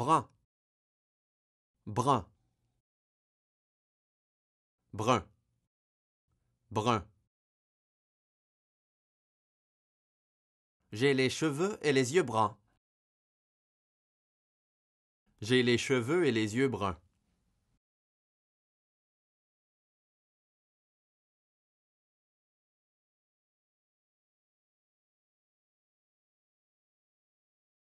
brun brun brun brun j'ai les cheveux et les yeux bruns j'ai les cheveux et les yeux bruns